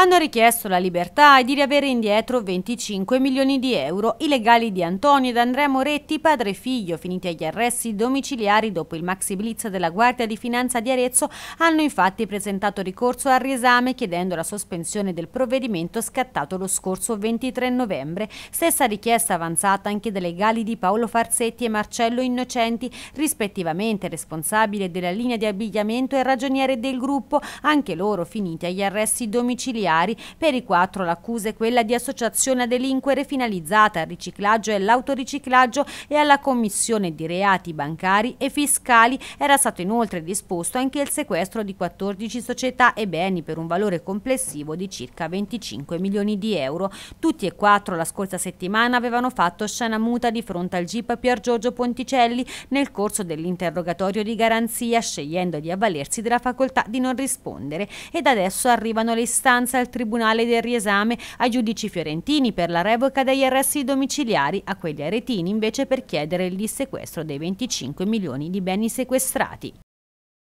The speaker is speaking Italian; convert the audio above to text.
hanno richiesto la libertà e di riavere indietro 25 milioni di euro i legali di Antonio ed Andrea Moretti, padre e figlio, finiti agli arresti domiciliari dopo il maxi blitz della Guardia di Finanza di Arezzo, hanno infatti presentato ricorso al riesame chiedendo la sospensione del provvedimento scattato lo scorso 23 novembre. Stessa richiesta avanzata anche dai legali di Paolo Farsetti e Marcello Innocenti, rispettivamente responsabile della linea di abbigliamento e ragioniere del gruppo, anche loro finiti agli arresti domiciliari domiciliari. Per i quattro l'accusa è quella di associazione a delinquere finalizzata al riciclaggio e all'autoriciclaggio e alla commissione di reati bancari e fiscali. Era stato inoltre disposto anche il sequestro di 14 società e beni per un valore complessivo di circa 25 milioni di euro. Tutti e quattro la scorsa settimana avevano fatto scena muta di fronte al GIP Pier Giorgio Ponticelli nel corso dell'interrogatorio di garanzia scegliendo di avvalersi della facoltà di non rispondere ed adesso arrivano le istanze al Tribunale del riesame ai giudici fiorentini per la revoca degli arresti domiciliari, a quelli aretini invece per chiedere il dissequestro dei 25 milioni di beni sequestrati.